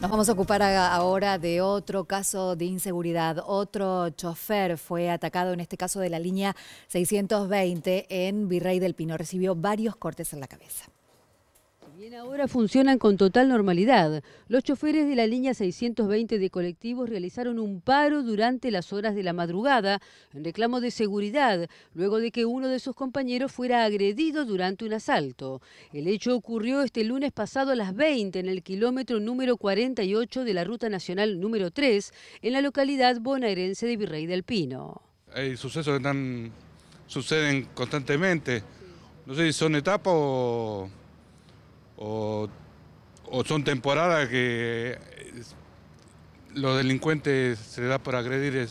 Nos vamos a ocupar ahora de otro caso de inseguridad. Otro chofer fue atacado, en este caso de la línea 620 en Virrey del Pino. Recibió varios cortes en la cabeza. Bien, ahora funcionan con total normalidad. Los choferes de la línea 620 de colectivos realizaron un paro durante las horas de la madrugada en reclamo de seguridad, luego de que uno de sus compañeros fuera agredido durante un asalto. El hecho ocurrió este lunes pasado a las 20 en el kilómetro número 48 de la Ruta Nacional número 3, en la localidad bonaerense de Virrey del Pino. Hay sucesos que están, suceden constantemente. No sé si son etapas o o, son temporadas que los delincuentes se da por agredir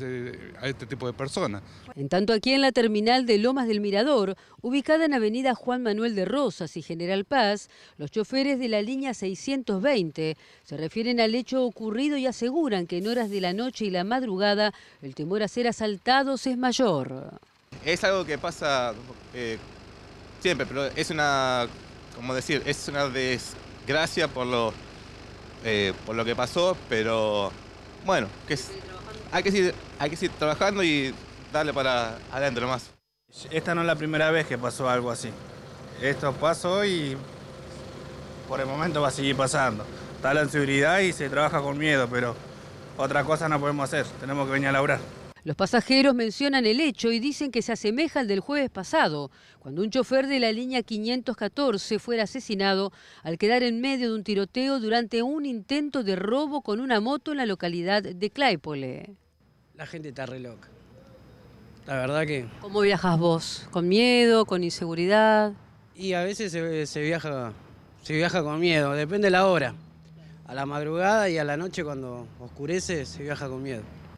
a este tipo de personas. En tanto aquí en la terminal de Lomas del Mirador, ubicada en Avenida Juan Manuel de Rosas y General Paz, los choferes de la línea 620 se refieren al hecho ocurrido y aseguran que en horas de la noche y la madrugada el temor a ser asaltados es mayor. Es algo que pasa eh, siempre, pero es una como decir, es una desgracia por lo, eh, por lo que pasó, pero bueno, que hay, que seguir, hay que trabajando y darle para adentro más. Esta no es la primera vez que pasó algo así. Esto pasó y por el momento va a seguir pasando. Está la inseguridad y se trabaja con miedo, pero otra cosa no podemos hacer. Tenemos que venir a laburar. Los pasajeros mencionan el hecho y dicen que se asemeja al del jueves pasado, cuando un chofer de la línea 514 fuera asesinado al quedar en medio de un tiroteo durante un intento de robo con una moto en la localidad de Claypole. La gente está re loca. La verdad que... ¿Cómo viajas vos? ¿Con miedo? ¿Con inseguridad? Y a veces se, viaja, se viaja con miedo, depende de la hora. A la madrugada y a la noche cuando oscurece se viaja con miedo.